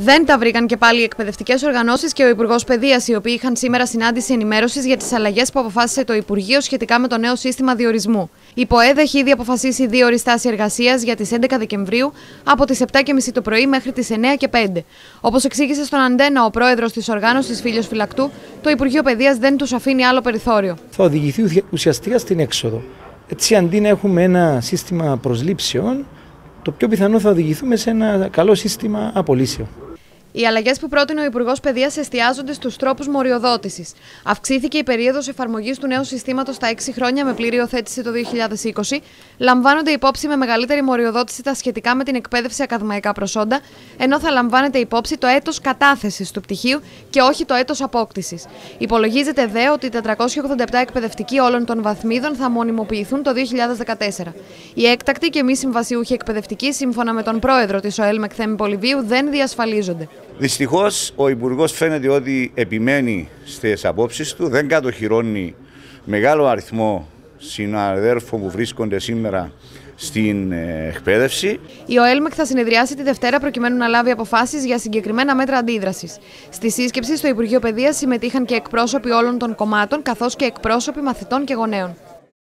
Δεν τα βρήκαν και πάλι οι εκπαιδευτικές οργανώσεις και ο Υπουργός Παιδείας, οι οποίοι είχαν σήμερα συνάντηση ενημέρωσης για τις αλλαγές που αποφάσισε το Υπουργείο σχετικά με το νέο σύστημα διορισμού. Η ΠΟΕΔ έχει ήδη αποφασίσει δύο οριστάσεις εργασίας για τις 11 Δεκεμβρίου από τις 7.30 το πρωί μέχρι τις 9.05. Όπως εξήγησε στον Αντένα ο πρόεδρος της οργάνωσης Φίλιο Φυλακτού, το Υπουργείο Παιδείας δεν τους αφήνει άλλο περιθώριο. Θα οδηγηθεί ουσιαστικά στην έξοδο. Έτσι, αντί να έχουμε ένα σύστημα προσλήψεων, το πιο πιθανό θα οδηγηθούμε σε ένα καλό σύστημα απολύσεων. Οι αλλαγές που πρότεινε ο Υπουργός Παιδείας εστιάζονται στους τρόπους μοριοδότησης. Αυξήθηκε η περίοδος εφαρμογής του νέου συστήματος στα 6 χρόνια με πλήρη οθέτηση το 2020. Λαμβάνονται υπόψη με μεγαλύτερη μοριοδότηση τα σχετικά με την εκπαίδευση ακαδημαϊκά προσόντα, ενώ θα λαμβάνεται υπόψη το έτος κατάθεσης του πτυχίου και όχι το έτος απόκτησης. Υπολογίζεται δε ότι 487 εκπαιδευτικοί όλων των βαθμίδων θα μονιμοποιηθούν το 2014. Οι έκτακτη και μη συμβασιούχοι εκπαιδευτικοί, σύμφωνα με τον πρόεδρο της ΟΕΛ Μεκθέμη Πολυβίου, δεν διασφαλίζονται. Δυστυχώς ο Υπουργός φαίνεται ότι επιμένει στις απόψεις του, δεν κατοχυρώνει μεγάλο αριθμό συναδέρφων που βρίσκονται σήμερα στην ε, εκπαίδευση. Η ΟΕΛΜΕΚ θα συνεδριάσει τη Δευτέρα προκειμένου να λάβει αποφάσεις για συγκεκριμένα μέτρα αντίδρασης. Στη σύσκεψη στο Υπουργείο Παιδείας συμμετείχαν και εκπρόσωποι όλων των κομμάτων καθώς και εκπρόσωποι μαθητών και γονέων.